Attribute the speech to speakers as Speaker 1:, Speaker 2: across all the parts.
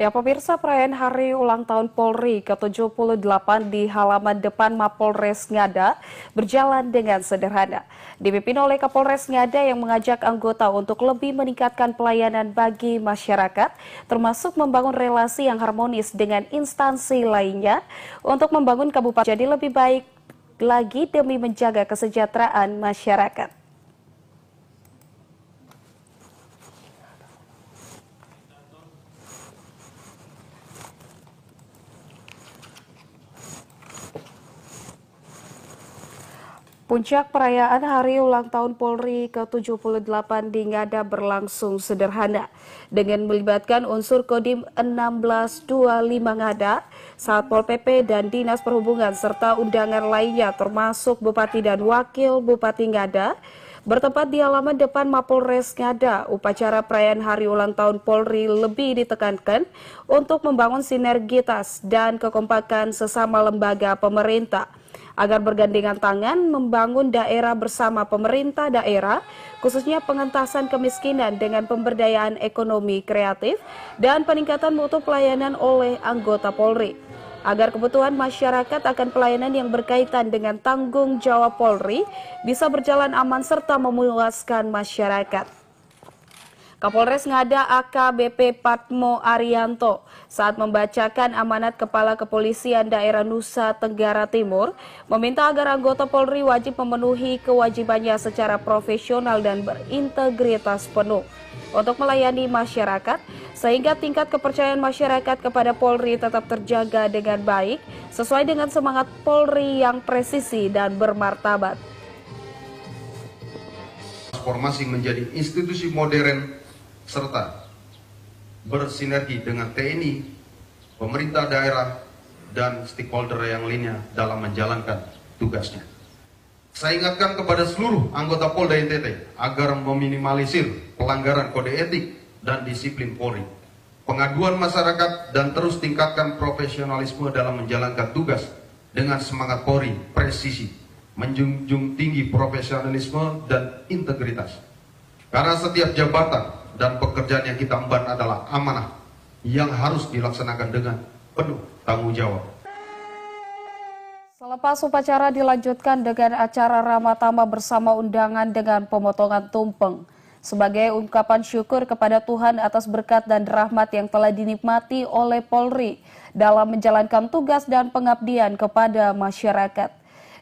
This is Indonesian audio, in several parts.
Speaker 1: Ya pemirsa perayaan hari ulang tahun Polri ke-78 di halaman depan Mapolres Ngada berjalan dengan sederhana. Dipimpin oleh Kapolres Ngada yang mengajak anggota untuk lebih meningkatkan pelayanan bagi masyarakat termasuk membangun relasi yang harmonis dengan instansi lainnya untuk membangun kabupaten jadi lebih baik lagi demi menjaga kesejahteraan masyarakat. Puncak perayaan hari ulang tahun Polri ke-78 di Ngada berlangsung sederhana dengan melibatkan unsur Kodim 1625 Ngada, Satpol PP dan Dinas Perhubungan serta undangan lainnya termasuk Bupati dan Wakil Bupati Ngada bertempat di halaman depan Mapolres Ngada. Upacara perayaan hari ulang tahun Polri lebih ditekankan untuk membangun sinergitas dan kekompakan sesama lembaga pemerintah agar bergandengan tangan membangun daerah bersama pemerintah daerah, khususnya pengentasan kemiskinan dengan pemberdayaan ekonomi kreatif dan peningkatan mutu pelayanan oleh anggota Polri agar kebutuhan masyarakat akan pelayanan yang berkaitan dengan tanggung jawab Polri bisa berjalan aman serta memuaskan masyarakat. Kapolres Ngada AKBP Patmo Arianto saat membacakan amanat Kepala Kepolisian Daerah Nusa Tenggara Timur meminta agar anggota Polri wajib memenuhi kewajibannya secara profesional dan berintegritas penuh untuk melayani masyarakat sehingga tingkat kepercayaan masyarakat kepada Polri tetap terjaga dengan baik sesuai dengan semangat Polri yang presisi dan bermartabat.
Speaker 2: Transformasi menjadi institusi modern serta bersinergi dengan TNI, pemerintah daerah, dan stakeholder yang lainnya dalam menjalankan tugasnya. Saya ingatkan kepada seluruh anggota Polda NTT agar meminimalisir pelanggaran kode etik dan disiplin Polri, pengaduan masyarakat, dan terus tingkatkan profesionalisme dalam menjalankan tugas dengan semangat Polri, presisi, menjunjung tinggi profesionalisme dan integritas. Karena setiap jabatan dan pekerjaan yang kita emban adalah amanah yang harus dilaksanakan dengan penuh tanggung jawab.
Speaker 1: Selepas upacara dilanjutkan dengan acara Ramatama bersama undangan dengan pemotongan tumpeng. Sebagai ungkapan syukur kepada Tuhan atas berkat dan rahmat yang telah dinikmati oleh Polri dalam menjalankan tugas dan pengabdian kepada masyarakat.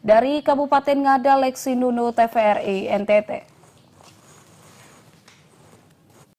Speaker 1: Dari Kabupaten Ngada, Leksi Nunu, TVRI, NTT.